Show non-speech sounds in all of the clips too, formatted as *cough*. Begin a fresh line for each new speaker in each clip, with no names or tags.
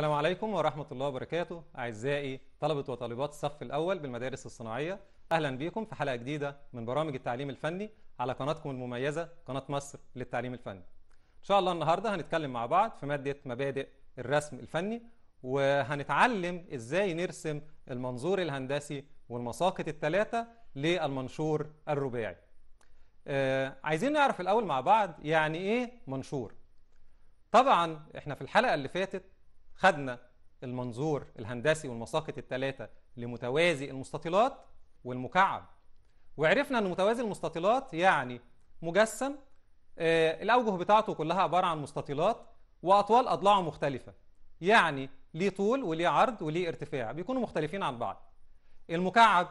السلام عليكم ورحمة الله وبركاته أعزائي طلبة وطالبات الصف الأول بالمدارس الصناعية أهلا بكم في حلقة جديدة من برامج التعليم الفني على قناتكم المميزة قناة مصر للتعليم الفني إن شاء الله النهاردة هنتكلم مع بعض في مادة مبادئ الرسم الفني وهنتعلم إزاي نرسم المنظور الهندسي والمساقط الثلاثة للمنشور الرباعي آه عايزين نعرف الأول مع بعض يعني إيه منشور طبعا إحنا في الحلقة اللي فاتت خدنا المنظور الهندسي والمساقط الثلاثة لمتوازي المستطيلات والمكعب وعرفنا أن متوازي المستطيلات يعني مجسم آه، الأوجه بتاعته كلها عبارة عن مستطيلات وأطوال أضلاعه مختلفة يعني ليه طول وليه عرض وليه ارتفاع بيكونوا مختلفين عن بعض المكعب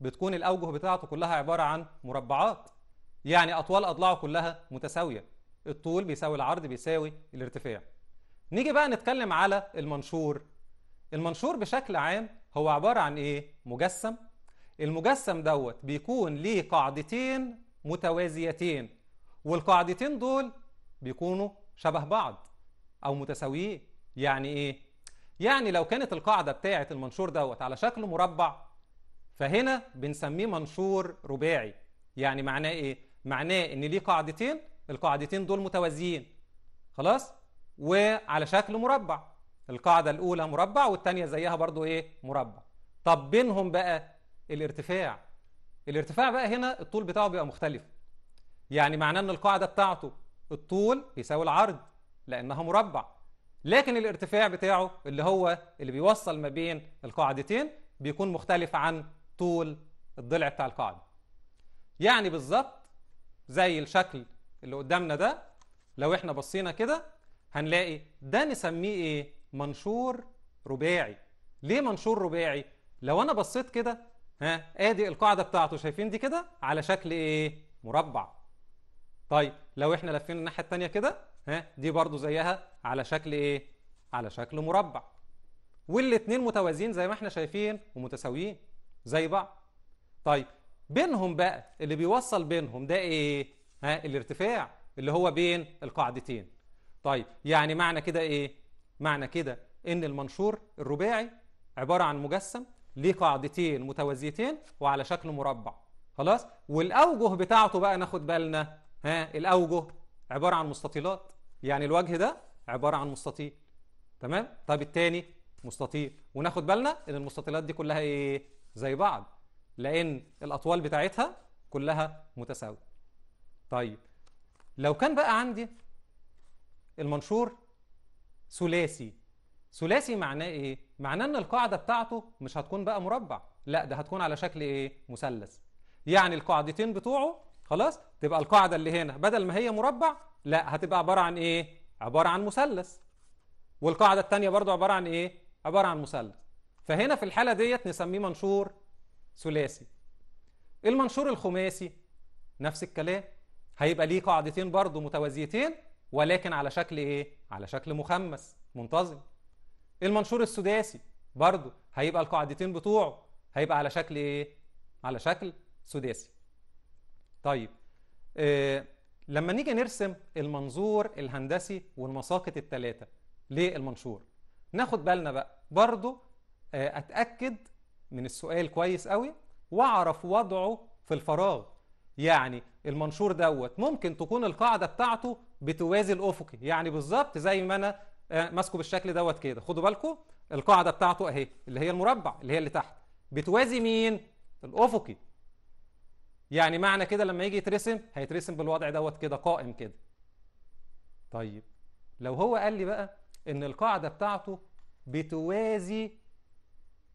بتكون الأوجه بتاعته كلها عبارة عن مربعات يعني أطوال أضلاعه كلها متساوية الطول بيساوي العرض بيساوي الارتفاع نيجي بقى نتكلم على المنشور المنشور بشكل عام هو عبارة عن إيه؟ مجسم المجسم دوت بيكون ليه قاعدتين متوازيتين والقاعدتين دول بيكونوا شبه بعض أو متساويين يعني إيه؟ يعني لو كانت القاعدة بتاعة المنشور دوت على شكل مربع فهنا بنسميه منشور رباعي يعني معناه إيه؟ معناه إن ليه قاعدتين القاعدتين دول متوازيين خلاص؟ وعلى شكل مربع القاعدة الأولى مربع والثانية زيها برضو إيه مربع طب بينهم بقى الارتفاع الارتفاع بقى هنا الطول بتاعه بيبقى مختلف يعني معناه ان القاعده بتاعته الطول بيساوي العرض لانها مربع لكن الارتفاع بتاعه اللي هو اللي بيوصل ما بين القاعدتين بيكون مختلف عن طول الضلع بتاع القاعده يعني بالظبط زي الشكل اللي قدامنا ده لو احنا بصينا كده هنلاقي ده نسميه ايه منشور رباعي ليه منشور رباعي لو انا بصيت كده ها ادي القاعده بتاعته شايفين دي كده على شكل ايه مربع طيب لو احنا لفينا الناحيه الثانيه كده ها دي برضو زيها على شكل ايه على شكل مربع والاثنين متوازيين زي ما احنا شايفين ومتساويين زي بعض طيب بينهم بقى اللي بيوصل بينهم ده ايه ها الارتفاع اللي هو بين القاعدتين طيب يعني معنى كده ايه معنى كده ان المنشور الرباعي عباره عن مجسم ليه قاعدتين متوازيتين وعلى شكل مربع خلاص والاوجه بتاعته بقى ناخد بالنا ها الاوجه عباره عن مستطيلات يعني الوجه ده عباره عن مستطيل تمام طب الثاني مستطيل وناخد بالنا ان المستطيلات دي كلها ايه زي بعض لان الاطوال بتاعتها كلها متساويه طيب لو كان بقى عندي المنشور ثلاثي ثلاثي معناه ايه معناه ان القاعده بتاعته مش هتكون بقى مربع لا ده هتكون على شكل ايه مثلث يعني القاعدتين بتوعه خلاص تبقى القاعده اللي هنا بدل ما هي مربع لا هتبقى عباره عن ايه عباره عن مثلث والقاعده الثانيه برضو عباره عن ايه عباره عن مثلث فهنا في الحاله ديت نسميه منشور ثلاثي المنشور الخماسي نفس الكلام هيبقى ليه قاعدتين برضو متوازيتين ولكن على شكل ايه؟ على شكل مخمس منتظم. المنشور السداسي برضه هيبقى القاعدتين بتوعه هيبقى على شكل ايه؟ على شكل سداسي. طيب آه لما نيجي نرسم المنظور الهندسي والمساقط الثلاثه للمنشور ناخد بالنا بقى برضه آه اتاكد من السؤال كويس قوي واعرف وضعه في الفراغ يعني المنشور دوت ممكن تكون القاعده بتاعته بتوازي الافقي يعني بالظبط زي ما انا آه، ماسكه بالشكل دوت كده خدوا بالكم القاعده بتاعته اهي اللي هي المربع اللي هي اللي تحت بتوازي مين الافقي يعني معنى كده لما يجي يترسم هيترسم بالوضع دوت كده قائم كده طيب لو هو قال لي بقى ان القاعده بتاعته بتوازي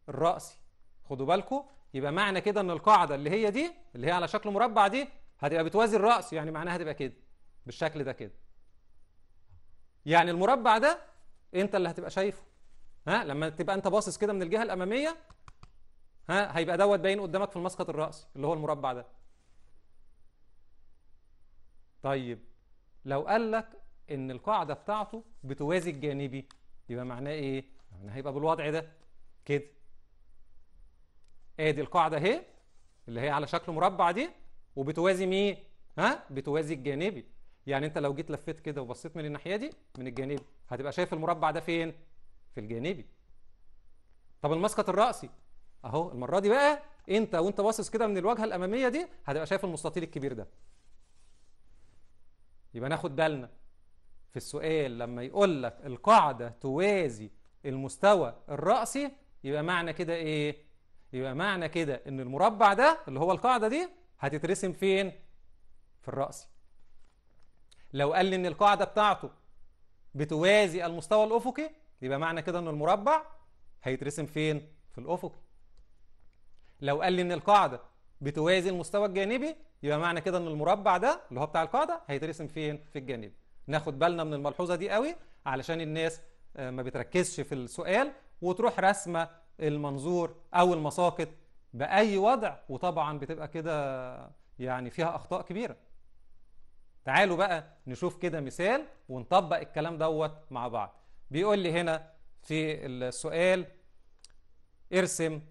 الراسي خدوا بالكم يبقى معنى كده ان القاعده اللي هي دي اللي هي على شكل مربع دي هتبقى بتوازي الراس يعني معناها هتبقى كده بالشكل ده كده يعني المربع ده انت اللي هتبقى شايفه ها لما تبقى انت باصص كده من الجهه الاماميه ها هيبقى دوت باين قدامك في المسقط الراسي اللي هو المربع ده طيب لو قال لك ان القاعده بتاعته بتوازي الجانبي يبقى معناه ايه معناه هيبقى بالوضع ده كده ادي القاعده اهي اللي هي على شكل مربع دي وبتوازي مين ها بتوازي الجانبي يعني انت لو جيت لفيت كده وبصيت من الناحيه دي من الجانبي هتبقى شايف المربع ده فين في الجانبي طب المسقط الرأسي اهو المره دي بقى انت وانت باصص كده من الواجهه الاماميه دي هتبقى شايف المستطيل الكبير ده يبقى ناخد بالنا في السؤال لما يقول لك القاعده توازي المستوى الرأسي يبقى معنى كده ايه يبقى معنى كده ان المربع ده اللي هو القاعده دي هتترسم فين في الرأسي لو قال لي ان القاعده بتاعته بتوازي المستوى الافقي يبقى معنى كده ان المربع هيترسم فين في الافقي لو قال لي ان القاعده بتوازي المستوى الجانبي يبقى معنى كده ان المربع ده اللي هو بتاع القاعده هيترسم فين في الجانبي ناخد بالنا من الملحوظه دي قوي علشان الناس آه، ما بتركزش في السؤال وتروح رسمه المنظور او المساقط باي وضع وطبعا بتبقى كده يعني فيها اخطاء كبيره تعالوا بقى نشوف كده مثال ونطبق الكلام دوت مع بعض بيقول لي هنا في السؤال ارسم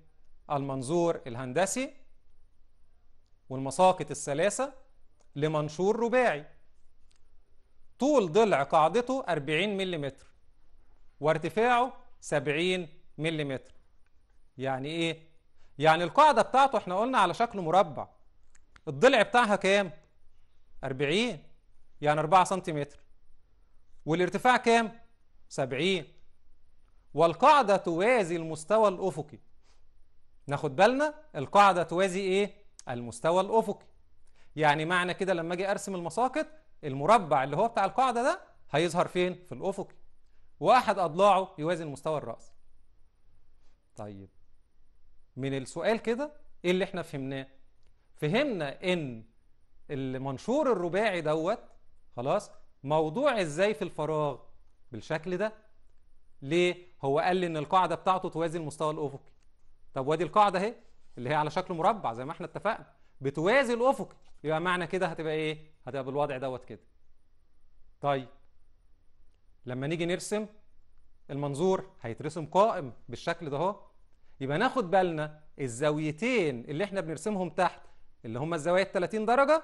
المنظور الهندسي والمساقط الثلاثة لمنشور رباعي طول ضلع قاعدته 40 ملم وارتفاعه 70 ملم يعني ايه؟ يعني القاعدة بتاعته احنا قلنا على شكل مربع الضلع بتاعها كام؟ 40 يعني 4 سنتيمتر والارتفاع كام 70 والقاعدة توازي المستوى الأفقي ناخد بالنا القاعدة توازي إيه المستوى الأفقي يعني معنى كده لما أجي أرسم المساقط المربع اللي هو بتاع القاعدة ده هيظهر فين في الأفقي واحد أضلاعه يوازي المستوى الرأسي طيب من السؤال كده إيه اللي إحنا فهمناه فهمنا إن المنشور الرباعي دوت خلاص موضوع ازاي في الفراغ بالشكل ده ليه هو قال لي ان القاعده بتاعته توازي المستوى الافقي طب وادي القاعده اهي اللي هي على شكل مربع زي ما احنا اتفقنا بتوازي الافقي يبقى معنى كده هتبقى ايه هتبقى بالوضع دوت كده طيب لما نيجي نرسم المنظور هيترسم قائم بالشكل ده اهو يبقى ناخد بالنا الزاويتين اللي احنا بنرسمهم تحت اللي هم الزوايا ال 30 درجة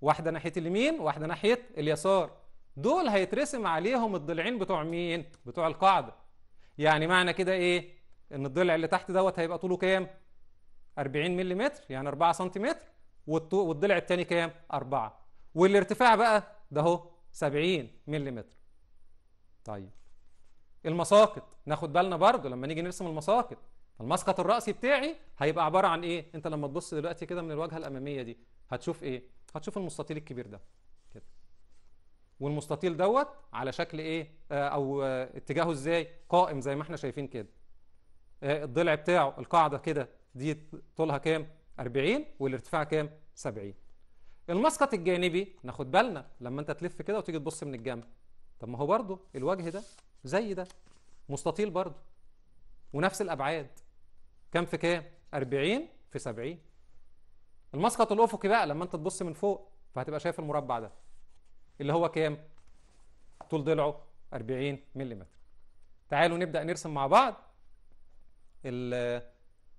واحدة ناحية اليمين واحدة ناحية اليسار دول هيترسم عليهم الضلعين بتوع مين؟ بتوع القاعدة يعني معنى كده ايه؟ ان الضلع اللي تحت دوت هيبقى طوله كام؟ 40 ملم يعني 4 سم والضلع التاني كام؟ 4 والارتفاع بقى ده اهو 70 ملم طيب المساقط ناخد بالنا برضو لما نيجي نرسم المساقط المسقط الرأسي بتاعي هيبقى عبارة عن إيه؟ أنت لما تبص دلوقتي كده من الواجهة الأمامية دي هتشوف إيه؟ هتشوف المستطيل الكبير ده كده والمستطيل دوت على شكل إيه؟ آه أو آه اتجاهه إزاي؟ قائم زي ما إحنا شايفين كده آه الضلع بتاعه القاعدة كده دي طولها كام؟ 40 والارتفاع كام؟ 70 المسقط الجانبي ناخد بالنا لما أنت تلف كده وتيجي تبص من الجنب طب ما هو برضه الوجه ده زي ده مستطيل برضه ونفس الأبعاد كام في كام 40 في 70 المسقط الافقي بقى لما انت تبص من فوق فهتبقى شايف المربع ده اللي هو كام طول ضلعه 40 ملم تعالوا نبدا نرسم مع بعض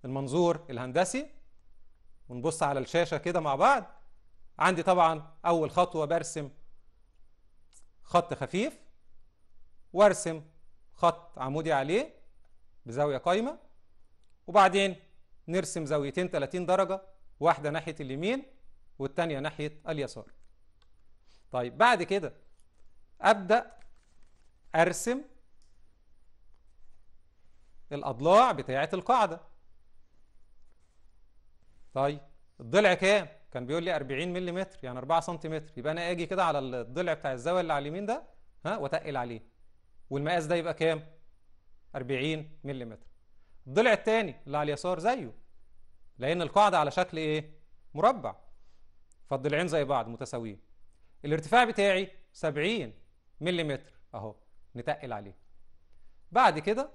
المنظور الهندسي ونبص على الشاشه كده مع بعض عندي طبعا اول خطوه برسم خط خفيف وارسم خط عمودي عليه بزاويه قايمه وبعدين نرسم زاويتين 30 درجة واحدة ناحية اليمين والتانية ناحية اليسار طيب بعد كده أبدأ أرسم الأضلاع بتاعة القاعدة طيب الضلع كام؟ كان بيقول لي 40 ملم يعني 4 سم يبقى أنا أجي كده على الضلع بتاع الزاوية اللي على اليمين ده ها وأتقل عليه والمقاس ده يبقى كام؟ 40 ملم الضلع الثاني اللي على اليسار زيه لأن القاعدة على شكل إيه؟ مربع فالضلعين زي بعض متساويين الارتفاع بتاعي 70 ملم أهو نتقل عليه بعد كده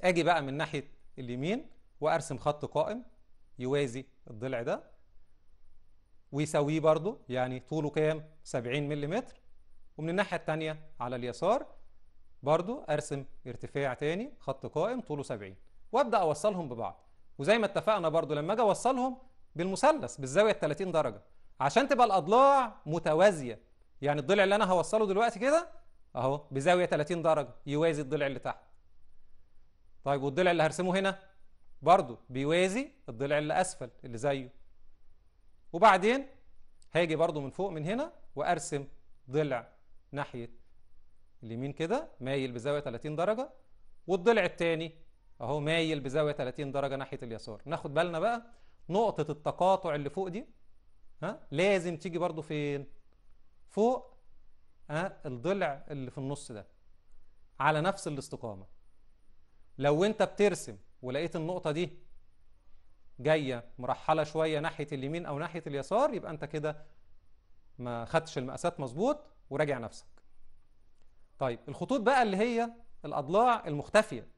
أجي بقى من ناحية اليمين وأرسم خط قائم يوازي الضلع ده ويساويه برضو يعني طوله كام؟ 70 ملم ومن الناحية التانية على اليسار برضو ارسم ارتفاع تاني خط قائم طوله 70 وابدا اوصلهم ببعض وزي ما اتفقنا برضو لما اجي اوصلهم بالمثلث بالزاويه 30 درجه عشان تبقى الاضلاع متوازيه يعني الضلع اللي انا هوصله دلوقتي كده اهو بزاويه 30 درجه يوازي الضلع اللي تحت طيب والضلع اللي هرسمه هنا برضو بيوازي الضلع اللي اسفل اللي زيه وبعدين هاجي برضو من فوق من هنا وارسم ضلع ناحيه اليمين كده مايل بزاويه 30 درجه والضلع الثاني اهو مايل بزاويه 30 درجه ناحيه اليسار ناخد بالنا بقى نقطه التقاطع اللي فوق دي ها لازم تيجي برده فين فوق ها الضلع اللي في النص ده على نفس الاستقامه لو انت بترسم ولقيت النقطه دي جايه مرحله شويه ناحيه اليمين او ناحيه اليسار يبقى انت كده ما خدتش المقاسات مظبوط وراجع نفسك طيب الخطوط بقى اللي هي الأضلاع المختفية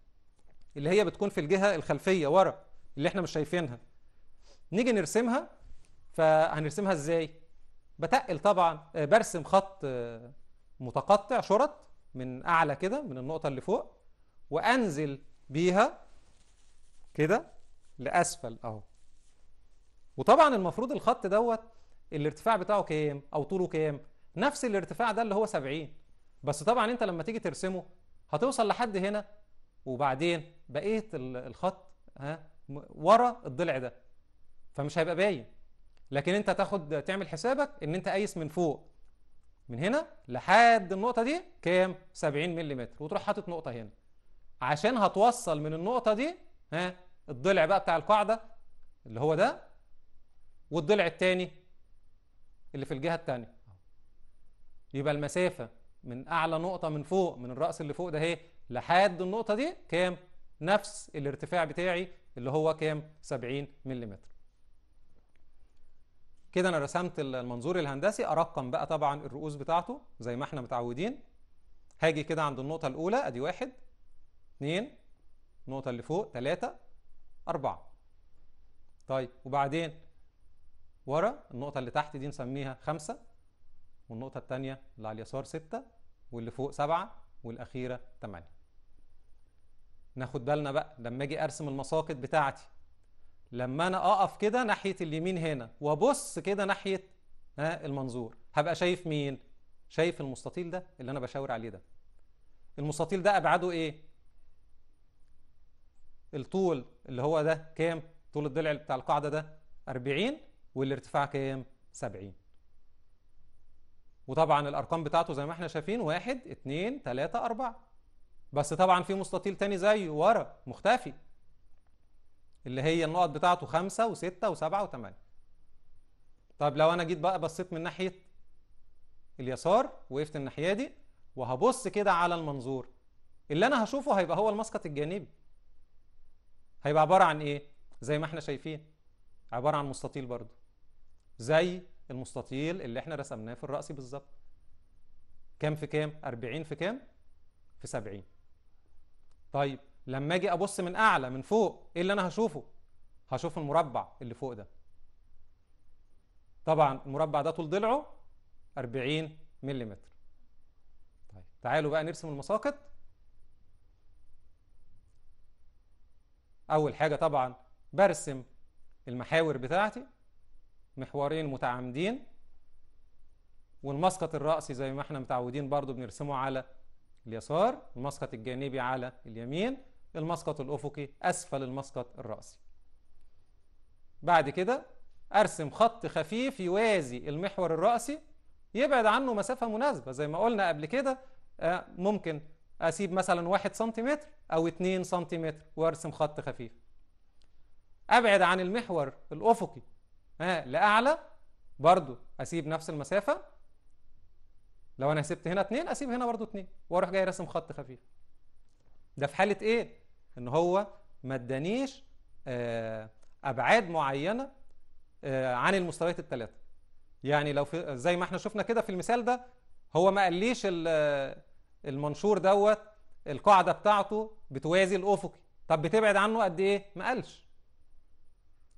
اللي هي بتكون في الجهة الخلفية ورا اللي احنا مش شايفينها نيجي نرسمها فهنرسمها ازاي بتقل طبعا آه، برسم خط آه، متقطع شرط من أعلى كده من النقطة اللي فوق وأنزل بيها كده لأسفل أهو وطبعا المفروض الخط دوت الارتفاع بتاعه كام أو طوله كام نفس الارتفاع ده اللي هو 70 بس طبعا انت لما تيجي ترسمه هتوصل لحد هنا وبعدين بقيت الخط ها ورا الضلع ده فمش هيبقى باين لكن انت تاخد تعمل حسابك ان انت قايس من فوق من هنا لحد النقطه دي كام 70 ملم وتروح حاطط نقطه هنا عشان هتوصل من النقطه دي ها الضلع بقى بتاع القاعده اللي هو ده والضلع الثاني اللي في الجهه الثانيه يبقى المسافه من اعلى نقطه من فوق من الراس اللي فوق ده اهي لحد النقطه دي كام نفس الارتفاع بتاعي اللي هو كام 70 ملم كده انا رسمت المنظور الهندسي ارقم بقى طبعا الرؤوس بتاعته زي ما احنا متعودين هاجي كده عند النقطه الاولى ادي واحد اتنين النقطه اللي فوق ثلاثة أربعة طيب وبعدين ورا النقطة اللي تحت دي نسميها خمسة والنقطة الثانية اللي على اليسار ستة واللي فوق سبعة والأخيرة تمانية ناخد بالنا بقى لما أجي أرسم المساقط بتاعتي لما أنا أقف كده ناحية اليمين هنا وأبص كده ناحية ها آه، المنظور هبقى شايف مين؟ شايف المستطيل ده اللي أنا بشاور عليه ده المستطيل ده أبعاده إيه؟ الطول اللي هو ده كام؟ طول الضلع بتاع القاعدة ده 40 والارتفاع كام؟ 70 وطبعا الارقام بتاعته زي ما احنا شايفين واحد اتنين تلاتة اربعة بس طبعا في مستطيل تاني زيه ورا مختفي اللي هي النقط بتاعته خمسة وستة وسبعة وثمانية طب لو انا جيت بقى بصيت من ناحية اليسار وقفت الناحية دي وهبص كده على المنظور اللي انا هشوفه هيبقى هو المسقط الجانبي هيبقى عبارة عن ايه زي ما احنا شايفين عبارة عن مستطيل برضو زي المستطيل اللي احنا رسمناه في الرأس بالظبط كام في كام 40 في كام في 70 طيب لما اجي ابص من اعلى من فوق ايه اللي انا هشوفه هشوف المربع اللي فوق ده طبعا المربع ده طول ضلعه 40 ملم طيب تعالوا بقى نرسم المساقط اول حاجه طبعا برسم المحاور بتاعتي محورين متعامدين والمسقط الرأسي زي ما احنا متعودين برضو بنرسمه على اليسار المسقط الجانبي على اليمين المسقط الأفقي أسفل المسقط الرأسي بعد كده أرسم خط خفيف يوازي المحور الرأسي يبعد عنه مسافة مناسبة زي ما قلنا قبل كده آه، ممكن أسيب مثلا واحد سنتيمتر أو 2 سنتيمتر وأرسم خط خفيف أبعد عن المحور الأفقي ها لاعلى برضو اسيب نفس المسافه لو انا سبت هنا اتنين اسيب هنا برضو اتنين واروح جاي راسم خط خفيف ده في حاله ايه ان هو ما ادانيش آه، ابعاد معينه آه، عن المستويات الثلاثه يعني لو في زي ما احنا شفنا كده في المثال ده هو ما قاليش المنشور دوت القاعده بتاعته بتوازي الافقي طب بتبعد عنه قد ايه ما قالش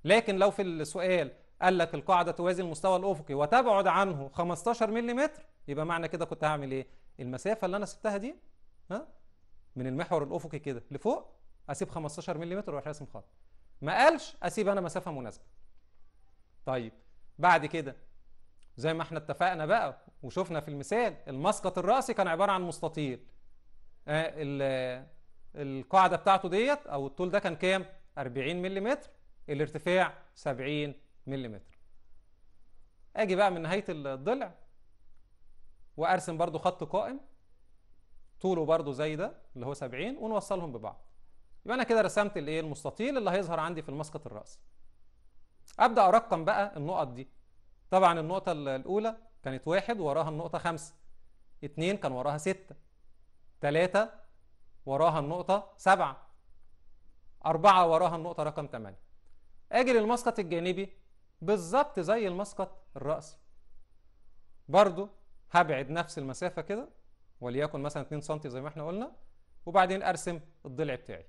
لكن لو في السؤال قال لك القاعدة توازي المستوى الأفقي وتبعد عنه 15 ملم يبقى معنى كده كنت هعمل إيه؟ المسافة اللي أنا سبتها دي ها من المحور الأفقي كده لفوق أسيب 15 ملم وأروح راسم خط ما قالش أسيب أنا مسافة مناسبة طيب بعد كده زي ما احنا اتفقنا بقى وشفنا في المثال المسقط الرأسي كان عبارة عن مستطيل آه القاعدة بتاعته ديت أو الطول ده كان كام؟ 40 ملم الارتفاع 70 ملم اجي بقى من نهايه الضلع وارسم برضو خط قائم طوله برضو زي ده اللي هو 70 ونوصلهم ببعض يبقى انا كده رسمت الايه المستطيل اللي هيظهر عندي في المسقط الراسي ابدا ارقم بقى النقط دي طبعا النقطه الاولى كانت واحد وراها النقطه خمسة اتنين كان وراها ستة تلاتة وراها النقطة سبعة أربعة وراها النقطة رقم تمانية أجي للمسقط الجانبي بالظبط زي المسقط الرأسي برضو هبعد نفس المسافة كده وليكن مثلا 2 سم زي ما احنا قلنا وبعدين ارسم الضلع بتاعي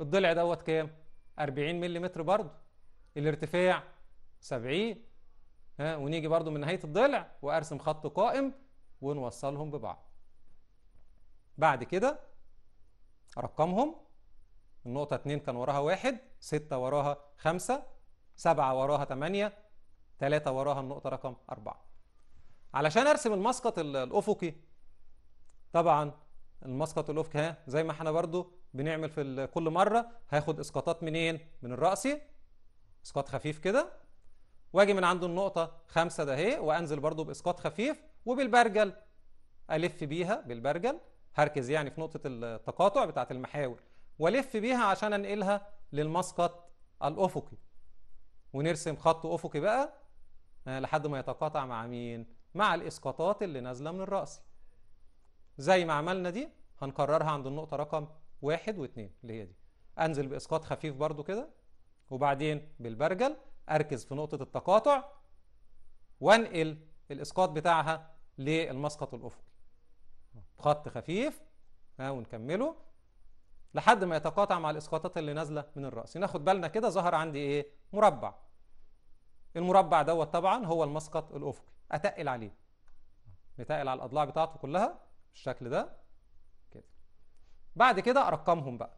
الضلع دوت كام 40 ملم برضو الارتفاع 70 ها ونيجي برضو من نهاية الضلع وارسم خط قائم ونوصلهم ببعض بعد كده ارقمهم النقطة 2 كان وراها 1 6 وراها 5 سبعة وراها ثمانية ثلاثة وراها النقطة رقم أربعة علشان أرسم المسقط الأفقي طبعا المسقط الأفقي ها زي ما احنا برضو بنعمل في كل مرة هاخد إسقاطات منين؟ من الرأسي إسقاط خفيف كده واجي من عنده النقطة خمسة ده وأنزل برضو بإسقاط خفيف وبالبرجل ألف بيها بالبرجل هركز يعني في نقطة التقاطع بتاعة المحاور وألف بيها عشان أنقلها للمسقط الأفقي ونرسم خط افقي بقى آه، لحد ما يتقاطع مع مين مع الاسقاطات اللي نازله من الراس زي ما عملنا دي هنكررها عند النقطه رقم واحد واثنين اللي هي دي انزل باسقاط خفيف برضو كده وبعدين بالبرجل اركز في نقطه التقاطع وانقل الاسقاط بتاعها للمسقط الافقي خط خفيف ها آه، ونكمله لحد ما يتقاطع مع الاسقاطات اللي نازله من الراس ناخد بالنا كده ظهر عندي ايه مربع المربع دوت طبعا هو المسقط الافقي اتقل عليه نتقل على الاضلاع بتاعته كلها بالشكل ده كده بعد كده ارقمهم بقى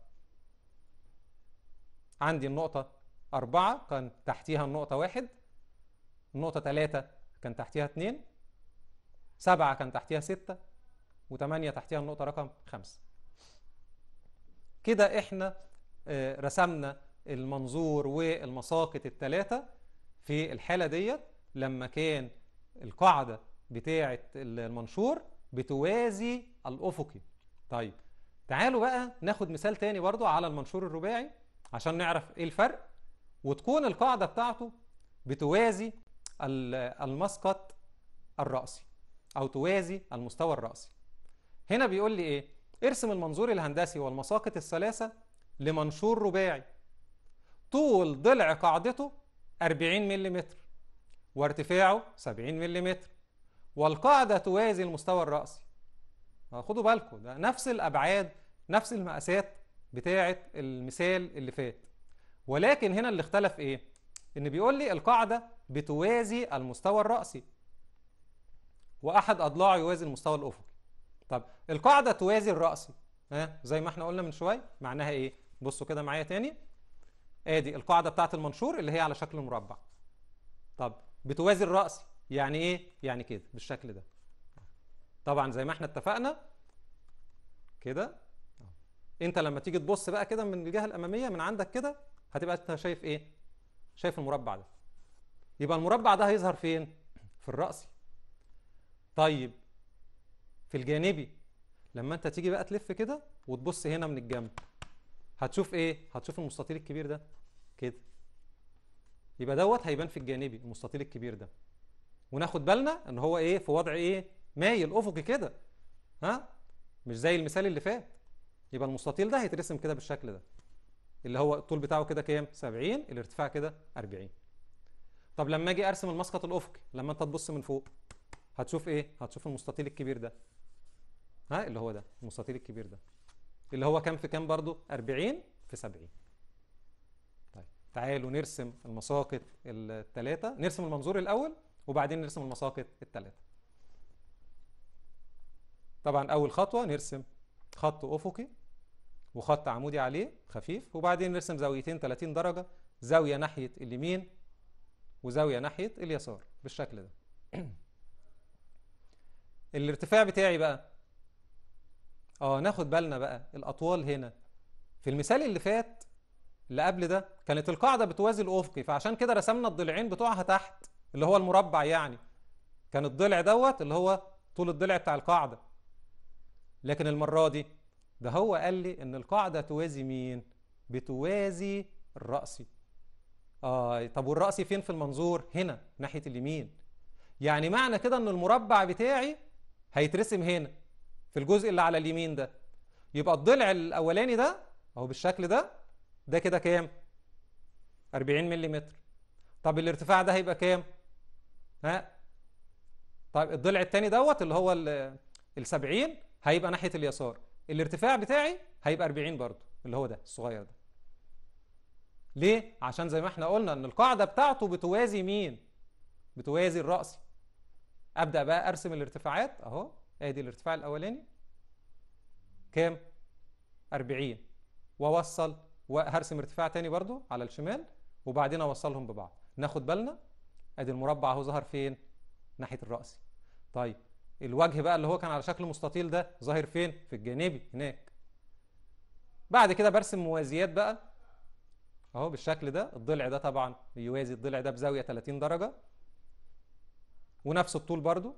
عندي النقطة أربعة كان تحتيها النقطة واحد النقطة ثلاثة كان تحتيها اثنين سبعة كان تحتيها ستة وثمانية تحتيها النقطة رقم خمسة كده احنا آه، رسمنا المنظور والمساقط الثلاثة في الحالة ديت لما كان القاعدة بتاعة المنشور بتوازي الأفقي طيب تعالوا بقى ناخد مثال تاني برضو على المنشور الرباعي عشان نعرف ايه الفرق وتكون القاعدة بتاعته بتوازي المسقط الرأسي أو توازي المستوى الرأسي هنا بيقول لي ايه ارسم المنظور الهندسي والمساقط الثلاثة لمنشور رباعي طول ضلع قاعدته 40 ملم وارتفاعه 70 ملم والقاعدة توازي المستوى الرأسي آه، خدوا بالكم ده نفس الأبعاد نفس المقاسات بتاعة المثال اللي فات ولكن هنا اللي اختلف إيه؟ إن بيقول لي القاعدة بتوازي المستوى الرأسي وأحد أضلاعه يوازي المستوى الأفقي طب القاعدة توازي الرأسي ها زي ما احنا قلنا من شوية معناها إيه؟ بصوا كده معايا تاني ادي إيه القاعده بتاعه المنشور اللي هي على شكل مربع طب بتوازي الراس يعني ايه يعني كده بالشكل ده طبعا زي ما احنا اتفقنا كده انت لما تيجي تبص بقى كده من الجهه الاماميه من عندك كده هتبقى انت شايف ايه شايف المربع ده يبقى المربع ده هيظهر فين في الراسي طيب في الجانبي لما انت تيجي بقى تلف كده وتبص هنا من الجنب هتشوف ايه هتشوف المستطيل الكبير ده كده يبقى دوت هيبان في الجانبي المستطيل الكبير ده وناخد بالنا ان هو ايه في وضع ايه مايل افقي كده ها مش زي المثال اللي فات يبقى المستطيل ده هيترسم كده بالشكل ده اللي هو الطول بتاعه كده كام 70 الارتفاع كده 40 طب لما اجي ارسم المسقط الافقي لما انت تبص من فوق هتشوف ايه هتشوف المستطيل الكبير ده ها اللي هو ده المستطيل الكبير ده اللي هو كام في كام برضه 40 في 70 طيب تعالوا نرسم المساقط الثلاثه نرسم المنظور الاول وبعدين نرسم المساقط الثلاثه طبعا اول خطوه نرسم خط افقي وخط عمودي عليه خفيف وبعدين نرسم زاويتين 30 درجه زاويه ناحيه اليمين وزاويه ناحيه اليسار بالشكل ده *clears throat* الارتفاع بتاعي بقى اه ناخد بالنا بقى الاطوال هنا في المثال اللي فات اللي قبل ده كانت القاعده بتوازي الافقي فعشان كده رسمنا الضلعين بتوعها تحت اللي هو المربع يعني كان الضلع دوت اللي هو طول الضلع بتاع القاعده لكن المره دي ده هو قال لي ان القاعده توازي مين بتوازي الراسي اه طب والراسي فين في المنظور هنا ناحيه اليمين يعني معنى كده ان المربع بتاعي هيترسم هنا في الجزء اللي على اليمين ده يبقى الضلع الاولاني ده اهو بالشكل ده ده كده كام 40 ملم طب الارتفاع ده هيبقى كام ها طيب الضلع الثاني دوت اللي هو ال 70 هيبقى ناحيه اليسار الارتفاع بتاعي هيبقى 40 برضو اللي هو ده الصغير ده ليه عشان زي ما احنا قلنا ان القاعده بتاعته بتوازي مين بتوازي الرأسي ابدا بقى ارسم الارتفاعات اهو ادي الارتفاع الاولاني كام 40 واوصل وهرسم ارتفاع تاني برضو على الشمال وبعدين اوصلهم ببعض ناخد بالنا ادي المربع اهو ظهر فين ناحيه الراس طيب الوجه بقى اللي هو كان على شكل مستطيل ده ظاهر فين في الجانبي هناك بعد كده برسم موازيات بقى اهو بالشكل ده الضلع ده طبعا بيوازي الضلع ده بزاويه 30 درجه ونفس الطول برضو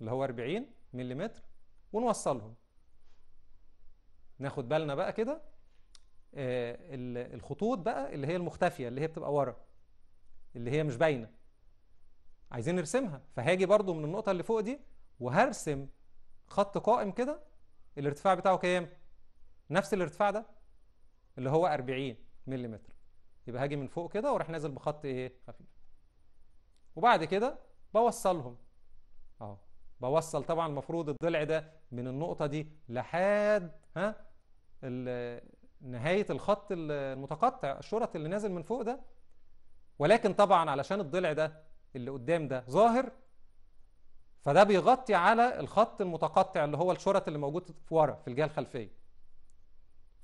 اللي هو 40 ملم ونوصلهم ناخد بالنا بقى كده آه، الخطوط بقى اللي هي المختفية اللي هي بتبقى ورا اللي هي مش باينة عايزين نرسمها فهاجي برضو من النقطة اللي فوق دي وهرسم خط قائم كده الارتفاع بتاعه كام؟ نفس الارتفاع ده اللي هو 40 ملم يبقى هاجي من فوق كده وراح نازل بخط ايه خفيف وبعد كده بوصلهم بوصل طبعا المفروض الضلع ده من النقطه دي لحد ها نهايه الخط المتقطع الشرط اللي نازل من فوق ده ولكن طبعا علشان الضلع ده اللي قدام ده ظاهر فده بيغطي على الخط المتقطع اللي هو الشرط اللي موجود في ورا في الجهه الخلفيه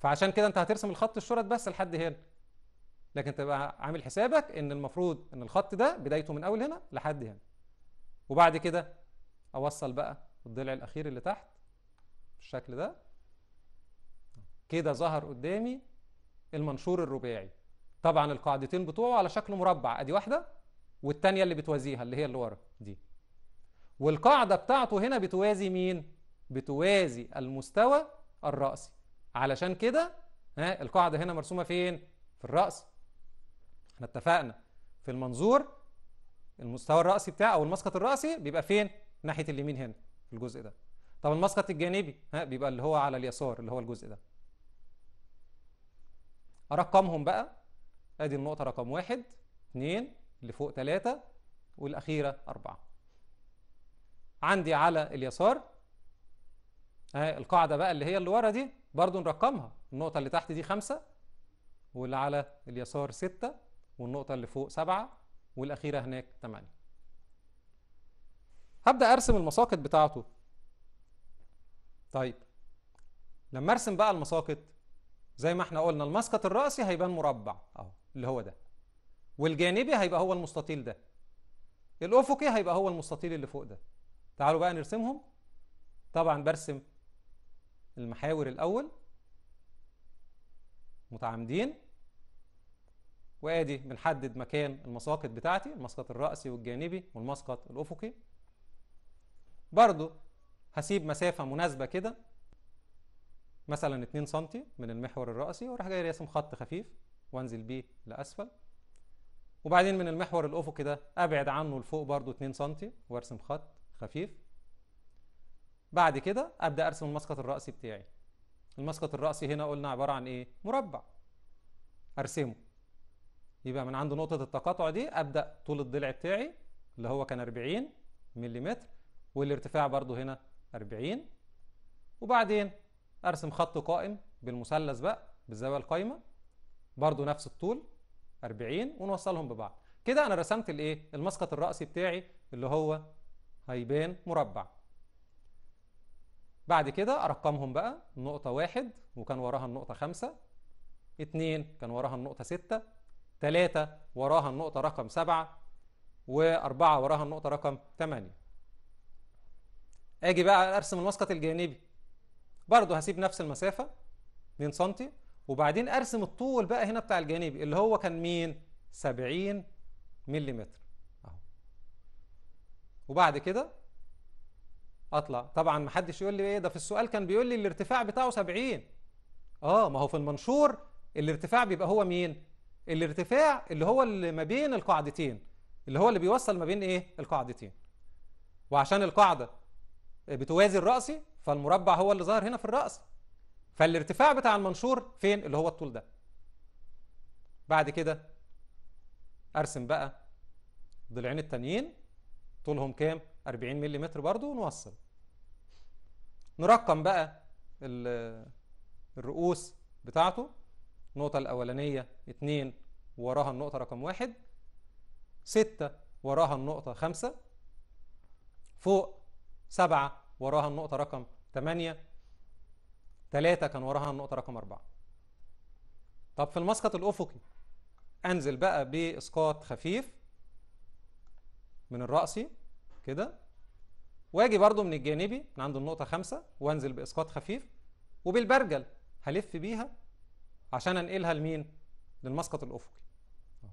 فعشان كده انت هترسم الخط الشرط بس لحد هنا لكن تبقى عامل حسابك ان المفروض ان الخط ده بدايته من اول هنا لحد هنا وبعد كده اوصل بقى الضلع الاخير اللي تحت بالشكل ده كده ظهر قدامي المنشور الرباعي طبعا القاعدتين بتوعه على شكل مربع ادي واحده والثانيه اللي بتوازيها اللي هي اللي ورا دي والقاعده بتاعته هنا بتوازي مين بتوازي المستوى الرأسي علشان كده ها القاعده هنا مرسومه فين في الرأس احنا اتفقنا في المنظور المستوى الرأسي بتاعه او المسقط الرأسي بيبقى فين ناحيه اليمين هنا الجزء ده طب المسقط الجانبي ها بيبقى اللي هو على اليسار اللي هو الجزء ده ارقمهم بقى ادي النقطه رقم واحد اثنين اللي فوق ثلاثة والاخيره أربعة عندي على اليسار ها القاعده بقى اللي هي اللي ورا دي برضو نرقمها النقطه اللي تحت دي خمسة واللي على اليسار ستة والنقطه اللي فوق سبعة والاخيره هناك ثمانية هبدأ أرسم المساقط بتاعته طيب لما أرسم بقى المساقط زي ما احنا قلنا المسقط الرأسي هيبان مربع أهو اللي هو ده والجانبي هيبقى هو المستطيل ده الأفقي هيبقى هو المستطيل اللي فوق ده تعالوا بقى نرسمهم طبعا برسم المحاور الأول متعامدين وادي بنحدد مكان المساقط بتاعتي المسقط الرأسي والجانبي والمسقط الأفقي برضو هسيب مسافة مناسبة كده مثلا 2 سم من المحور الرأسي واروح جاي راسم خط خفيف وانزل بيه لأسفل وبعدين من المحور الأفقي ده أبعد عنه لفوق برضو 2 سم وارسم خط خفيف بعد كده أبدأ أرسم المسقط الرأسي بتاعي المسقط الرأسي هنا قلنا عبارة عن إيه؟ مربع أرسمه يبقى من عند نقطة التقاطع دي أبدأ طول الضلع بتاعي اللي هو كان 40 ملم والارتفاع برضو هنا 40 وبعدين ارسم خط قائم بالمثلث بقى بالزاويه القايمه برضو نفس الطول 40 ونوصلهم ببعض كده انا رسمت الايه المسقط الرأسي بتاعي اللي هو هيبان مربع بعد كده ارقمهم بقى النقطه واحد وكان وراها النقطه خمسة اتنين كان وراها النقطه ستة تلاتة وراها النقطه رقم سبعة واربعة وراها النقطه رقم تمانية اجي بقى ارسم المسقط الجانبي برضه هسيب نفس المسافه 2 سم وبعدين ارسم الطول بقى هنا بتاع الجانبي اللي هو كان مين 70 ملم اهو وبعد كده اطلع طبعا ما حدش يقول لي ايه ده في السؤال كان بيقول لي الارتفاع بتاعه 70 اه ما هو في المنشور الارتفاع بيبقى هو مين الارتفاع اللي هو اللي ما بين القاعدتين اللي هو اللي بيوصل ما بين ايه القاعدتين وعشان القاعده بتوازي الرأسي فالمربع هو اللي ظاهر هنا في الرأس فالارتفاع بتاع المنشور فين اللي هو الطول ده بعد كده ارسم بقى ضلعين التانيين طولهم كام 40 ملم برضو ونوصل نرقم بقى الرؤوس بتاعته النقطة الأولانية 2 وراها النقطة رقم واحد 6 وراها النقطة 5 فوق سبعة وراها النقطة رقم ثمانية ثلاثة كان وراها النقطة رقم أربعة طب في المسقط الأفقي أنزل بقى بإسقاط خفيف من الرأسي كده واجي برضو من الجانبي من عند النقطة خمسة وانزل بإسقاط خفيف وبالبرجل هلف بيها عشان انقلها لمين؟ للمسقط الأفقي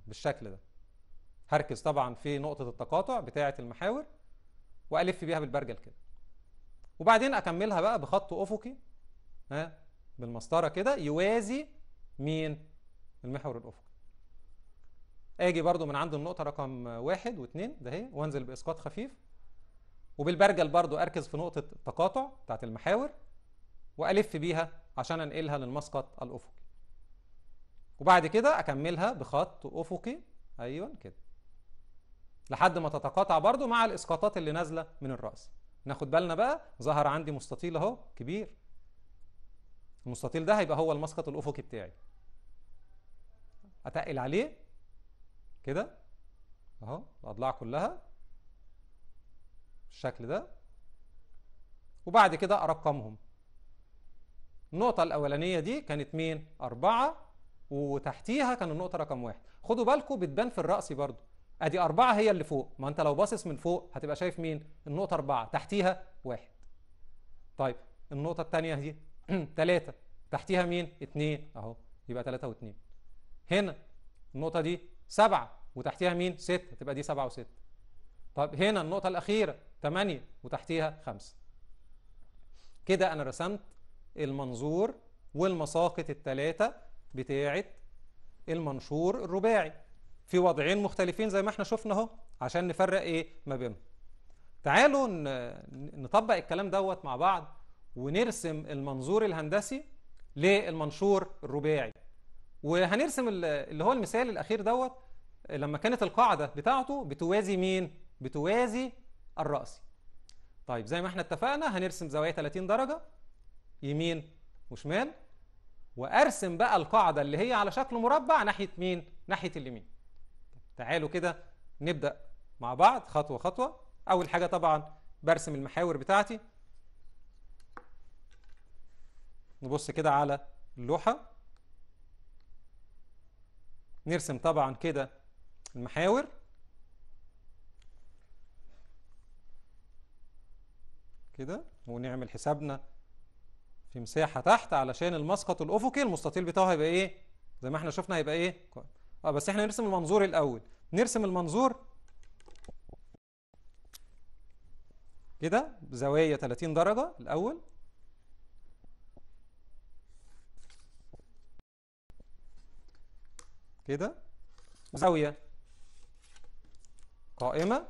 بالشكل ده هركز طبعا في نقطة التقاطع بتاعة المحاور والف بيها بالبرجل كده وبعدين اكملها بقى بخط افقي ها بالمسطره كده يوازي مين المحور الافقي اجي برضو من عند النقطه رقم واحد واثنين ده هي وانزل باسقاط خفيف وبالبرجل برضو اركز في نقطه التقاطع بتاعت المحاور والف بيها عشان انقلها للمسقط الافقي وبعد كده اكملها بخط افقي ايوه كده لحد ما تتقاطع برضو مع الاسقاطات اللي نازله من الراس ناخد بالنا بقى ظهر عندي مستطيل اهو كبير المستطيل ده هيبقى هو المسقط الافقي بتاعي اتقل عليه كده اهو الاضلاع كلها بالشكل ده وبعد كده ارقمهم النقطة الأولانية دي كانت مين؟ أربعة وتحتيها كان النقطة رقم واحد خدوا بالكم بتبان في الرأس برضو ادي أربعة هي اللي فوق ما انت لو باصص من فوق هتبقى شايف مين النقطة أربعة تحتيها واحد طيب النقطة الثانية دي ثلاثة *clears throat* تحتيها مين اتنين اهو يبقى ثلاثة واتنين هنا النقطة دي سبعة وتحتيها مين ستة تبقى دي سبعة وستة طب هنا النقطة الأخيرة ثمانية وتحتيها خمسة كده أنا رسمت المنظور والمساقط الثلاثة بتاعة المنشور الرباعي في وضعين مختلفين زي ما احنا شفنا اهو عشان نفرق ايه ما بينهم تعالوا نطبق الكلام دوت مع بعض ونرسم المنظور الهندسي للمنشور الرباعي وهنرسم اللي هو المثال الاخير دوت لما كانت القاعده بتاعته بتوازي مين بتوازي الراسي طيب زي ما احنا اتفقنا هنرسم زوايا 30 درجه يمين وشمال وارسم بقى القاعده اللي هي على شكل مربع ناحيه مين ناحيه اليمين تعالوا كده نبدأ مع بعض خطوة خطوة أول حاجة طبعا برسم المحاور بتاعتي نبص كده على اللوحة نرسم طبعا كده المحاور كده ونعمل حسابنا في مساحة تحت علشان المسقط الأفقي المستطيل بتاعه هيبقى إيه زي ما احنا شفنا هيبقى إيه اه بس احنا نرسم المنظور الاول نرسم المنظور كده بزوايا 30 درجة الاول كده زاوية قائمة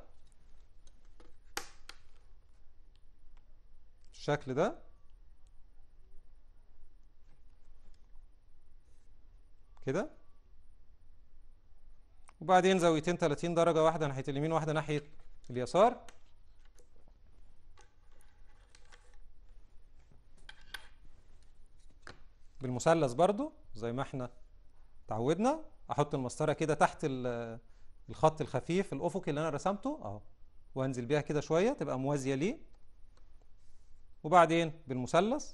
الشكل ده كده وبعدين زاويتين 30 درجة واحدة ناحية اليمين واحدة ناحية اليسار بالمثلث برضو زي ما احنا تعودنا احط المسطرة كده تحت الخط الخفيف الافقي اللي انا رسمته اهو وانزل بيها كده شوية تبقى موازية ليه وبعدين بالمثلث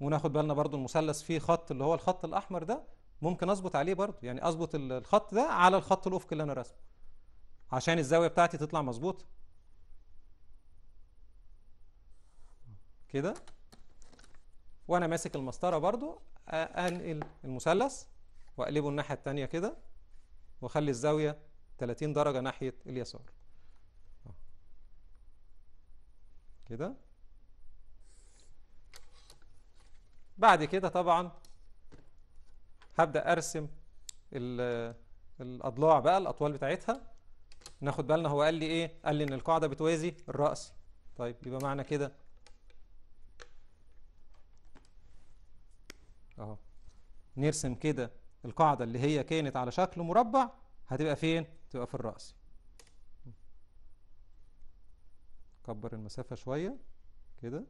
وناخد بالنا برضو المثلث فيه خط اللي هو الخط الاحمر ده ممكن اظبط عليه برضه يعني اظبط الخط ده على الخط الافقي اللي انا راسمه عشان الزاويه بتاعتي تطلع مظبوطه كده وانا ماسك المسطره برضو انقل المثلث واقلبه الناحيه الثانيه كده واخلي الزاويه 30 درجه ناحيه اليسار كده بعد كده طبعا هبدأ أرسم الأضلاع بقى الأطوال بتاعتها ناخد بالنا هو قال لي إيه قال لي إن القاعدة بتوازي الرأس طيب يبقى معنى كده أهو نرسم كده القاعدة اللي هي كانت على شكل مربع هتبقى فين؟ تبقى في الرأس كبر المسافة شوية كده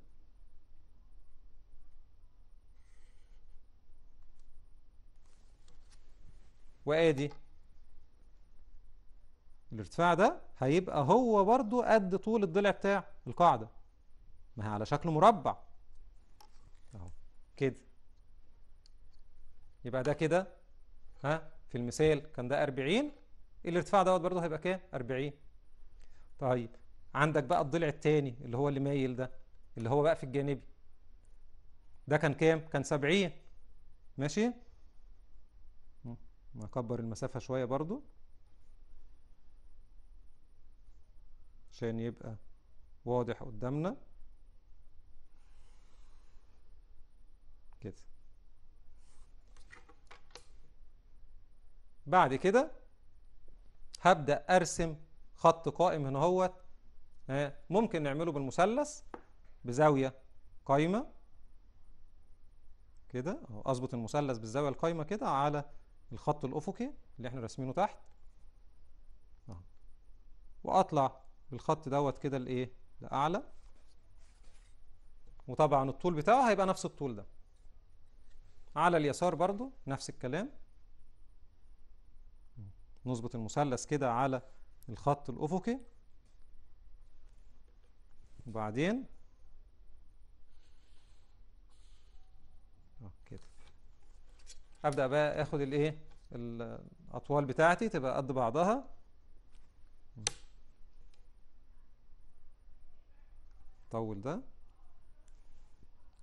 وادي الارتفاع ده هيبقى هو برضو قد طول الضلع بتاع القاعدة ما هي على شكل مربع اهو كده يبقى ده كده ها في المثال كان ده 40 الارتفاع دوت برضو هيبقى كام 40 طيب عندك بقى الضلع الثاني اللي هو اللي مايل ده اللي هو بقى في الجانبي ده كان كام كان 70 ماشي نكبر المسافة شوية برضو عشان يبقى واضح قدامنا كده بعد كده هبدأ أرسم خط قائم هنا هو آه، ممكن نعمله بالمثلث بزاوية قايمة كده أظبط المثلث بالزاوية القايمة كده على الخط الأفقي اللي احنا راسمينه تحت اهو وأطلع بالخط دوت كده لإيه لأعلى وطبعا الطول بتاعه هيبقى نفس الطول ده على اليسار برضو نفس الكلام نظبط المثلث كده على الخط الأفقي وبعدين هبدأ بقى اخد الايه الاطوال بتاعتي تبقى قد بعضها طول ده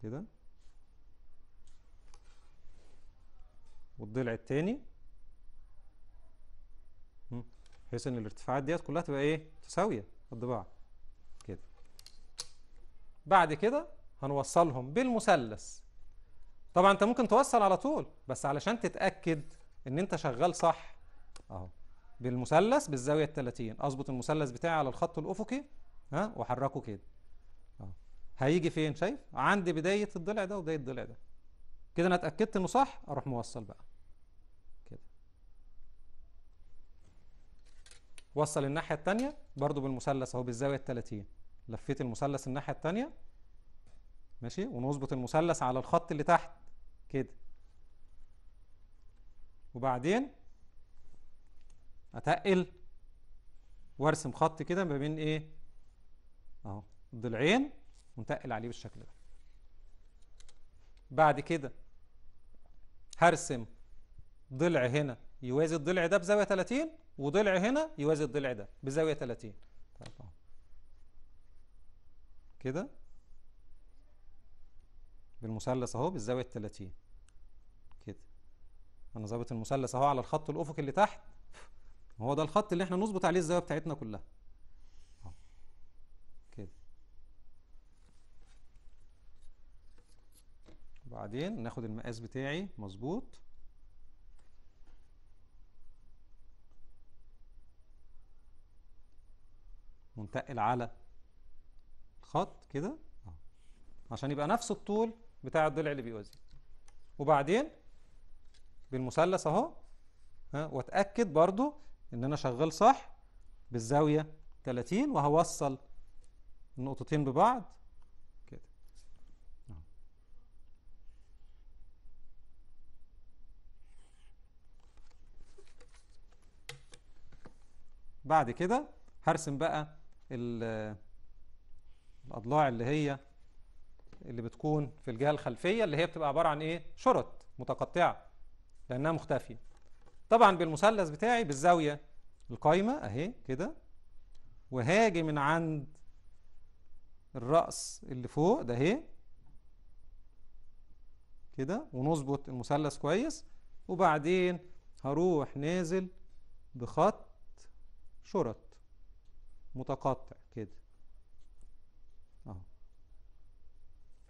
كده والضلع التاني بحيث ان الارتفاعات ديت كلها تبقى ايه متساويه قد بعض كده بعد كده هنوصلهم بالمثلث طبعا انت ممكن توصل على طول بس علشان تتاكد ان انت شغال صح اهو بالمثلث بالزاويه ال 30 اظبط المثلث بتاعي على الخط الافقي ها واحركه كده اهو هيجي فين شايف عند بدايه الضلع ده وبدايه الضلع ده كده انا اتاكدت انه صح اروح موصل بقى كده وصل الناحيه الثانيه برضو بالمثلث اهو بالزاويه ال 30 لفيت المثلث الناحيه الثانيه ماشي ونظبط المثلث على الخط اللي تحت كده وبعدين اتقل وارسم خط كده ما بين ايه اهو الضلعين ونتقل عليه بالشكل ده بعد كده هرسم ضلع هنا يوازي الضلع ده بزاويه 30 وضلع هنا يوازي الضلع ده بزاويه 30 طيب كده بالمثلث اهو بالزاويه 30 كده انا ظابط المثلث اهو على الخط الافقي اللي تحت هو ده الخط اللي احنا نظبط عليه الزاويه بتاعتنا كلها كده وبعدين ناخد المقاس بتاعي مظبوط ونتقل على الخط كده آه. عشان يبقى نفس الطول بتاع الضلع اللي بيؤذي وبعدين بالمثلث اهو ها واتاكد برضو ان انا شغال صح بالزاويه 30 وهوصل النقطتين ببعض كده بعد كده هرسم بقى الاضلاع اللي هي اللي بتكون في الجهة الخلفية اللي هي بتبقى عبارة عن ايه شرط متقطعة لأنها مختفية طبعا بالمثلث بتاعي بالزاوية القايمة اهي كده وهاجي من عند الرأس اللي فوق ده اهي كده ونظبط المثلث كويس وبعدين هروح نازل بخط شرط متقطع كده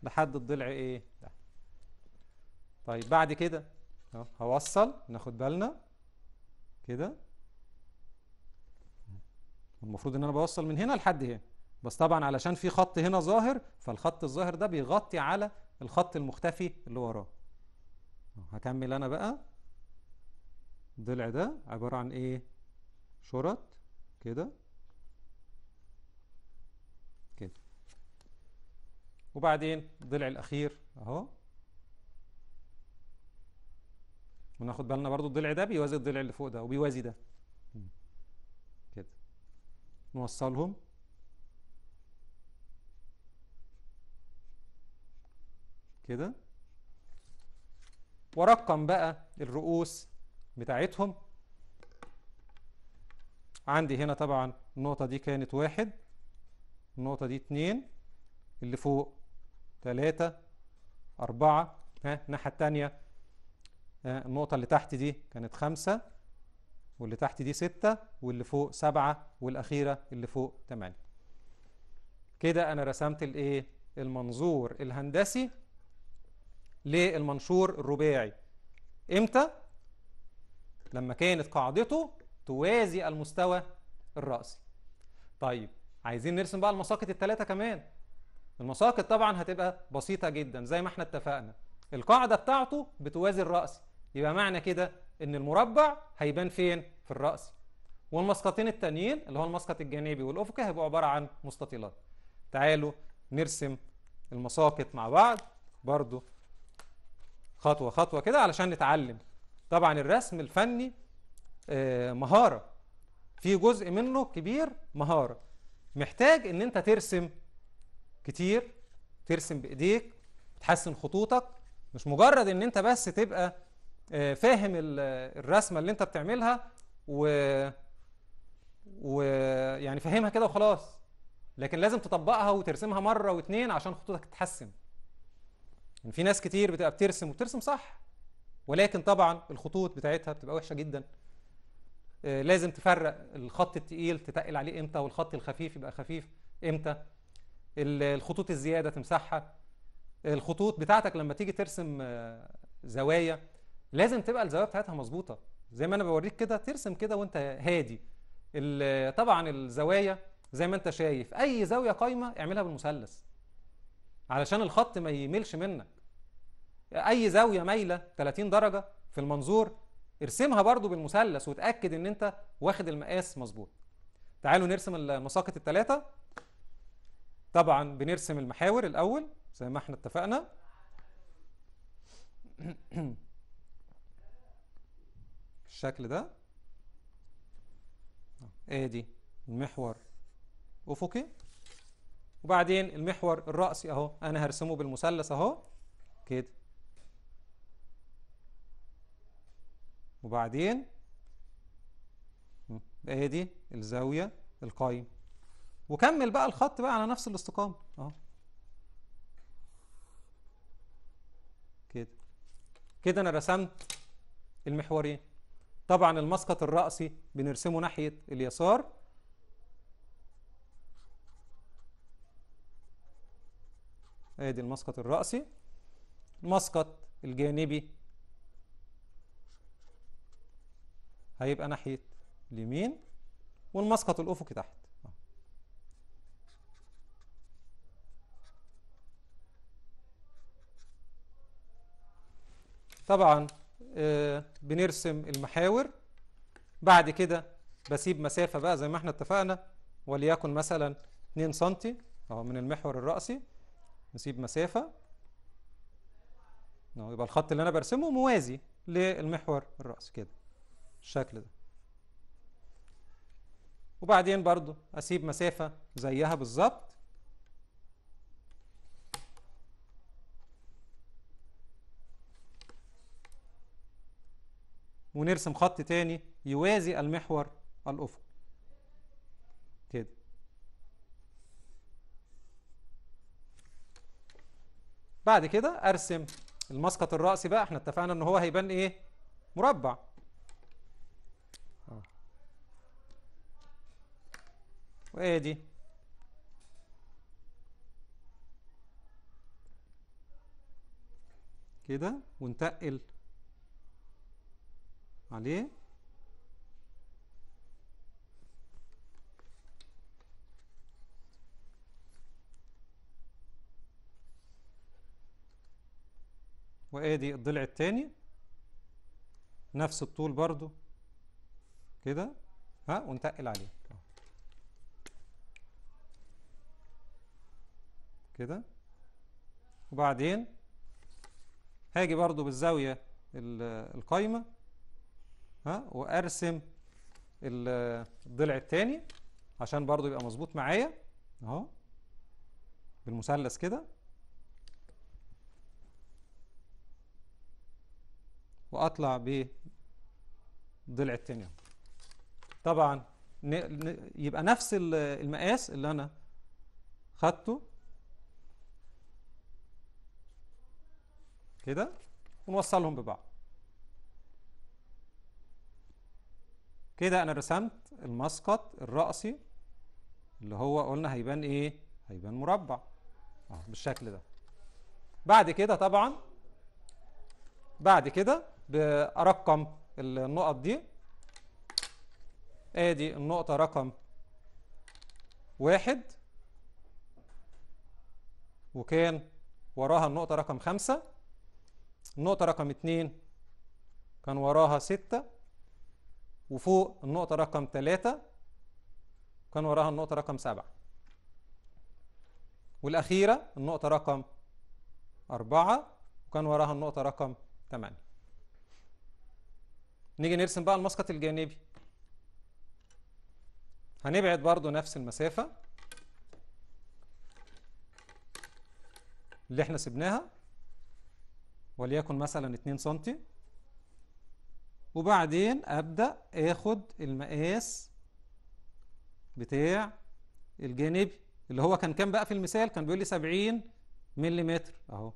لحد الضلع ايه ده طيب بعد كده اهو هوصل ناخد بالنا كده المفروض ان انا بوصل من هنا لحد هنا بس طبعا علشان في خط هنا ظاهر فالخط الظاهر ده بيغطي على الخط المختفي اللي وراه هكمل انا بقى الضلع ده عبارة عن ايه شرط كده وبعدين الضلع الاخير اهو وناخد بالنا برضو الضلع ده بيوازي الضلع اللي فوق ده وبيوازي ده كده نوصلهم كده ورقم بقى الرؤوس بتاعتهم عندي هنا طبعا النقطة دي كانت واحد النقطة دي اتنين اللي فوق ثلاثة أربعة ها الناحية التانية النقطة اللي تحت دي كانت خمسة واللي تحت دي ستة واللي فوق سبعة والأخيرة اللي فوق تمانية كده أنا رسمت الإيه المنظور الهندسي للمنشور الرباعي إمتى؟ لما كانت قاعدته توازي المستوى الرأسي طيب عايزين نرسم بقى المساقط الثلاثة كمان المساقط طبعا هتبقى بسيطة جدا زي ما احنا اتفقنا القاعدة بتاعته بتوازي الرأس يبقى معنى كده ان المربع هيبان فين في الرأس والمسقطين التانيين اللي هو المسقط الجانبي والأفقي هيبقوا عبارة عن مستطيلات تعالوا نرسم المساقط مع بعض برضو خطوة خطوة كده علشان نتعلم طبعا الرسم الفني آه، مهارة في جزء منه كبير مهارة محتاج ان انت ترسم كتير ترسم بايديك تحسن خطوطك مش مجرد ان انت بس تبقى آه، فاهم الرسمه اللي انت بتعملها و ويعني فاهمها كده وخلاص لكن لازم تطبقها وترسمها مره واتنين عشان خطوطك تتحسن يعني في ناس كتير بتبقى بترسم وبترسم صح ولكن طبعا الخطوط بتاعتها بتبقى وحشه جدا آه، لازم تفرق الخط التقيل تتقل عليه امتى والخط الخفيف يبقى خفيف امتى الخطوط الزياده تمسحها الخطوط بتاعتك لما تيجي ترسم آه، زوايا لازم تبقى الزوايا بتاعتها مظبوطه زي ما انا بوريك كده ترسم كده وانت هادي طبعا الزوايا زي ما انت شايف اي زاويه قايمه اعملها بالمثلث علشان الخط ما يميلش منك اي زاويه مايله 30 درجه في المنظور ارسمها برضو بالمثلث وتاكد ان انت واخد المقاس مظبوط تعالوا نرسم المساقط الثلاثه طبعا بنرسم المحاور الأول زي ما احنا اتفقنا *clears throat* الشكل ده آه، ادي المحور افقي وبعدين المحور الرأسي اهو انا هرسمه بالمثلث اهو كده وبعدين آه، ادي الزاوية القايمة وكمل بقى الخط بقى على نفس الاستقامه اهو كده كده انا رسمت المحورين طبعا المسقط الرأسي بنرسمه ناحية اليسار ادي المسقط الرأسي المسقط الجانبي هيبقى ناحية اليمين والمسقط الأفقي تحت طبعا آه، بنرسم المحاور بعد كده بسيب مسافة بقى زي ما احنا اتفقنا وليكن مثلا 2 سم اهو من المحور الرأسي نسيب مسافة اهو يبقى الخط اللي انا برسمه موازي للمحور الرأسي كده الشكل ده وبعدين برضو اسيب مسافة زيها بالظبط ونرسم خط تاني يوازي المحور الأفقي كده بعد كده أرسم المسقط الرأسي بقى احنا اتفقنا ان هو هيبان ايه مربع وادي كده ونتقل عليه وادي الضلع الثاني نفس الطول برضو كده ها ونتقل عليه كده وبعدين هاجي برضو بالزاوية القايمة ها وارسم الضلع الثاني عشان برضو يبقى مظبوط معايا اهو بالمثلث كده واطلع بالضلع الثاني طبعا يبقى نفس المقاس اللي انا خدته كده ونوصلهم ببعض كده انا رسمت المسقط الرأسي اللي هو قلنا هيبان ايه هيبان مربع اه بالشكل ده بعد كده طبعا بعد كده برقم النقط دي ادي النقطة رقم واحد وكان وراها النقطة رقم خمسة النقطة رقم اتنين كان وراها ستة وفوق النقطة رقم ثلاثة كان وراها النقطة رقم سبعة والأخيرة النقطة رقم أربعة وكان وراها النقطة رقم ثمانية نيجي نرسم بقى المسقط الجانبي هنبعد برضو نفس المسافة اللي احنا سبناها وليكن مثلا 2 سنتي وبعدين أبدأ آخد المقاس بتاع الجانبي اللي هو كان كام بقى في المثال كان بيقول لي 70 ملم أهو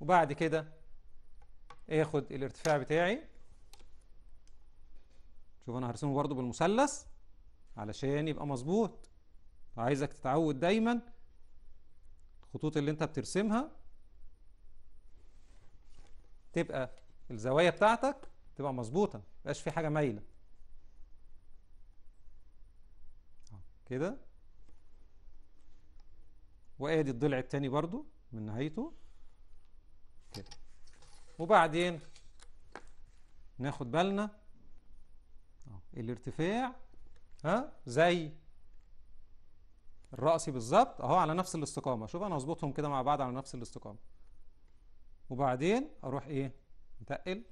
وبعد كده آخد الارتفاع بتاعي شوف أنا هرسمه برضه بالمثلث علشان يبقى مظبوط عايزك تتعود دايما الخطوط اللي انت بترسمها تبقى الزوايا بتاعتك تبقى مظبوطه مبقاش في حاجه مايله كده وادي الضلع التاني برضو من نهايته كده وبعدين ناخد بالنا الارتفاع ها زي الرأسي بالظبط اهو على نفس الاستقامة شوف انا هظبطهم كده مع بعض على نفس الاستقامة وبعدين اروح ايه انتقل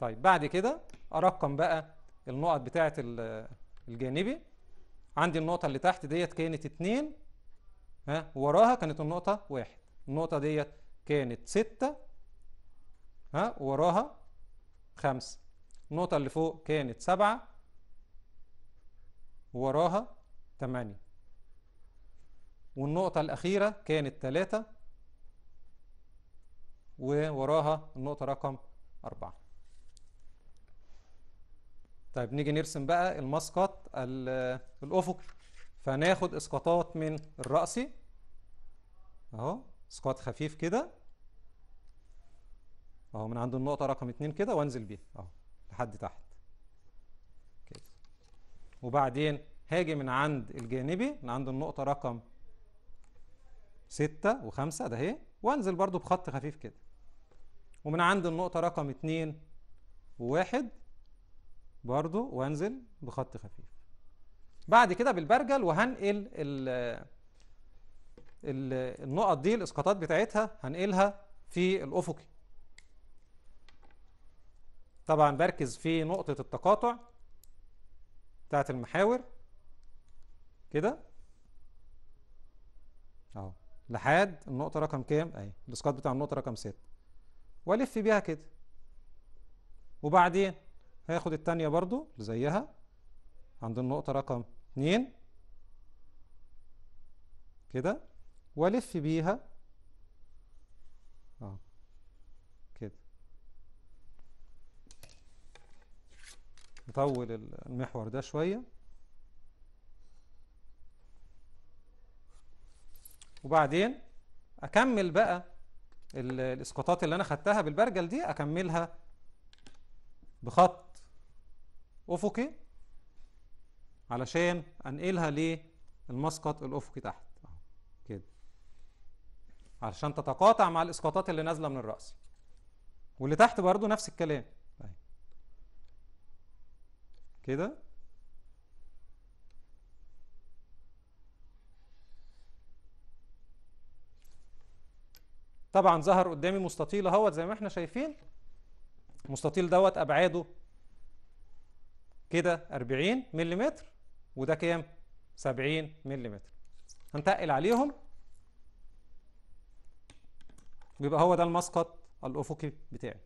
طيب بعد كده ارقم بقى النقط بتاعه الجانبي عندي النقطه اللي تحت ديت كانت 2 ها وراها كانت النقطه 1 النقطه ديت كانت 6 ها وراها 5 النقطه اللي فوق كانت 7 وراها 8 والنقطة الأخيرة كانت 3 ووراها النقطة رقم 4 طيب نيجي نرسم بقى المسقط الأفق فناخد اسقاطات من الرأسي اهو اسقاط خفيف كده اهو من عند النقطة رقم 2 كده وانزل بيه اهو لحد تحت وبعدين هاجي من عند الجانبي من عند النقطة رقم ستة وخمسة ده اهي وانزل برضو بخط خفيف كده ومن عند النقطة رقم اتنين وواحد برضو وانزل بخط خفيف بعد كده بالبرجل وهنقل ال ال النقط دي الاسقاطات بتاعتها هنقلها في الافقي طبعا بركز في نقطة التقاطع بتاعت المحاور كده اهو لحد النقطة رقم كام اهي الاسقاط بتاع النقطة رقم ستة والف بيها كده وبعدين هاخد التانية برضو اللي زيها عند النقطة رقم اتنين كده والف بيها نطول المحور ده شوية وبعدين أكمل بقى الإسقاطات اللي أنا خدتها بالبرجل دي أكملها بخط أفقي علشان أنقلها للمسقط الأفقي تحت كده علشان تتقاطع مع الإسقاطات اللي نازلة من الرأس واللي تحت برضو نفس الكلام كده طبعا ظهر قدامي مستطيل اهوت زي ما احنا شايفين المستطيل دوت ابعاده كده 40 ملم وده كام 70 ملم هنتقل عليهم ويبقى هو ده المسقط الافقي بتاعي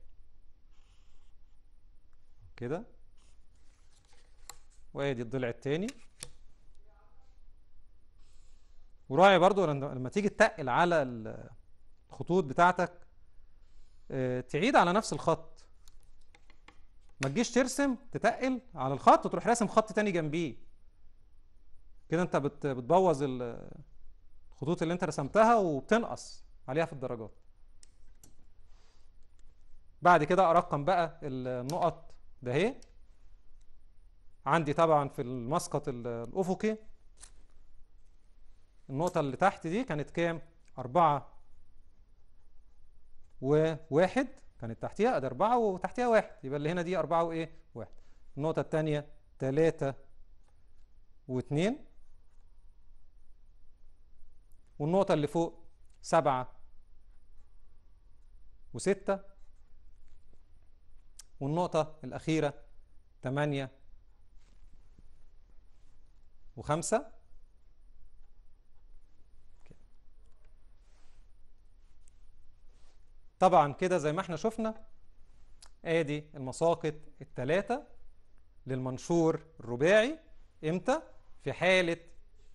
كده وادي الضلع الثاني وراعي برضو لما تيجي تتقل على الخطوط بتاعتك آه، تعيد على نفس الخط ما تجيش ترسم تتقل على الخط وتروح راسم خط تاني جنبيه كده انت بتبوظ الخطوط اللي انت رسمتها وبتنقص عليها في الدرجات بعد كده ارقم بقى النقط ده هي عندي طبعا في المسقط الأفقي النقطة اللي تحت دي كانت كام؟ أربعة وواحد كانت تحتيها أدي أربعة وتحتيها واحد يبقى اللي هنا دي أربعة وإيه؟ واحد النقطة التانية تلاتة واتنين والنقطة اللي فوق سبعة وستة والنقطة الأخيرة تمانية وخمسة طبعا كده زي ما احنا شفنا ادي المساقط الثلاثة للمنشور الرباعي امتى في حالة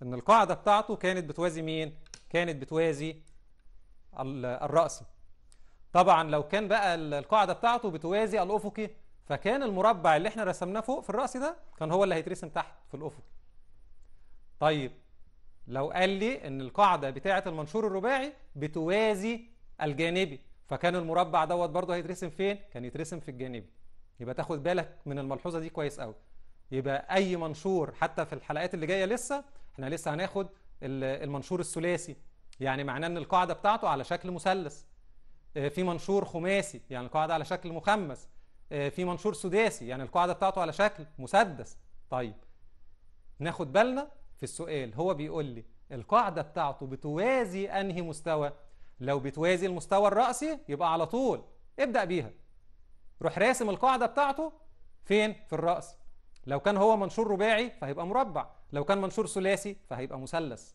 ان القاعدة بتاعته كانت بتوازي مين كانت بتوازي الرأس طبعا لو كان بقى القاعدة بتاعته بتوازي الأفقي فكان المربع اللي احنا رسمناه فوق في الرأس ده كان هو اللي هيترسم تحت في الأفقي طيب لو قال لي ان القاعدة بتاعة المنشور الرباعي بتوازي الجانبي فكان المربع دوت برضه هيترسم فين؟ كان يترسم في الجانبي يبقى تاخد بالك من الملحوظة دي كويس قوي يبقى اي منشور حتى في الحلقات اللي جاية لسه احنا لسه هناخد المنشور الثلاثي يعني معناه ان القاعدة بتاعته على شكل مثلث آه، في منشور خماسي يعني القاعدة على شكل مخمس آه، في منشور سداسي يعني القاعدة بتاعته على شكل مسدس طيب ناخد بالنا في السؤال هو بيقول لي القاعدة بتاعته بتوازي أنهي مستوى لو بتوازي المستوى الرأسي يبقى على طول ابدأ بيها روح راسم القاعدة بتاعته فين في الرأس لو كان هو منشور رباعي فهيبقى مربع لو كان منشور ثلاثي فهيبقى مثلث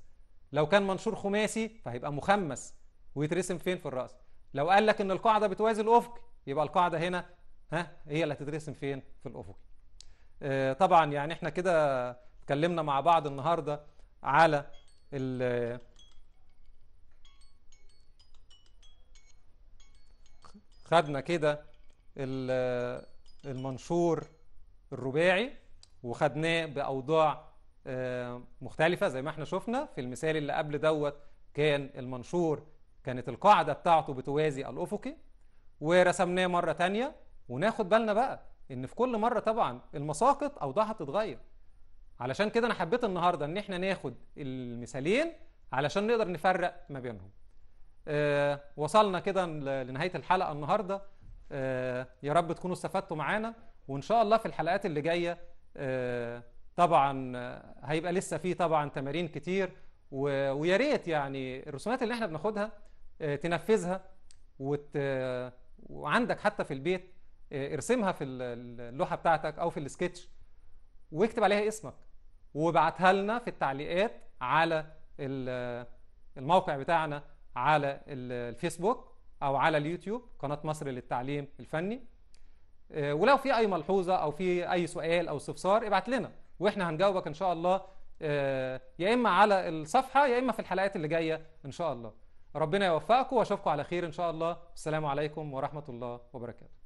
لو كان منشور خماسي فهيبقى مخمس ويترسم فين في الرأس لو قال لك ان القاعدة بتوازي الأفق يبقى القاعدة هنا ها هي اللي هتترسم فين في الأفق آه طبعا يعني احنا كده اتكلمنا مع بعض النهارده على ال خدنا كده المنشور الرباعي وخدناه باوضاع آه، مختلفه زي ما احنا شفنا في المثال اللي قبل دوت كان المنشور كانت القاعده بتاعته بتوازي الافقي ورسمناه مره تانية وناخد بالنا بقى ان في كل مره طبعا المساقط اوضاعها بتتغير علشان كده انا حبيت النهارده ان احنا ناخد المثالين علشان نقدر نفرق ما بينهم آه وصلنا كده لنهايه الحلقه النهارده آه يا رب تكونوا استفدتوا معانا وان شاء الله في الحلقات اللي جايه آه طبعا آه، هيبقى لسه فيه طبعا تمارين كتير ويا ريت يعني الرسومات اللي احنا بناخدها آه، تنفذها وت... وعندك حتى في البيت آه، ارسمها في اللوحه بتاعتك او في السكتش واكتب عليها اسمك وابعتها لنا في التعليقات على الموقع بتاعنا على الفيسبوك او على اليوتيوب قناه مصر للتعليم الفني آه، ولو في اي ملحوظه او في اي سؤال او استفسار ابعت لنا واحنا هنجاوبك ان شاء الله آه، يا اما على الصفحه يا اما في الحلقات اللي جايه ان شاء الله ربنا يوفقكم واشوفكم على خير ان شاء الله السلام عليكم ورحمه الله وبركاته